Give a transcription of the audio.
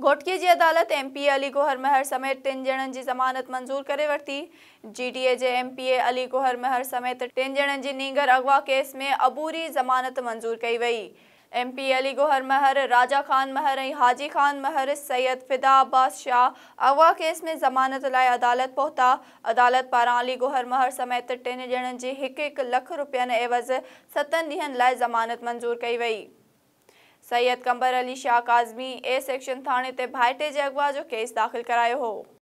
घोटकी की अदालत M P A Ali कोहर महर समेत टिन जणन की ज़मानत मंज़ूर कर वरती जी डी ए के एम पी ए अली कोहर महर समेत टिन जन की नींगर अगवा केस में अबूरी ज़मानत मंज़ूर कई वही एम पी अली गोहर महर राजा ख़ान महर हाजी ख़ान महर सैयद फिदा अब्बास शाह अगवा केस में ज़मानत लाई अदालत पौत अदालत पारा अली गोहर महर समेत टिन जणन की एक एक लख रुपयन एवज़ सतन ढीह ज़मानत मंज़ूर कई वही सैयद कंबर अली शाह काज़मी ए सेक्शन थाने ते भाइटे जे अॻवा जो केस दाख़िल करायो हो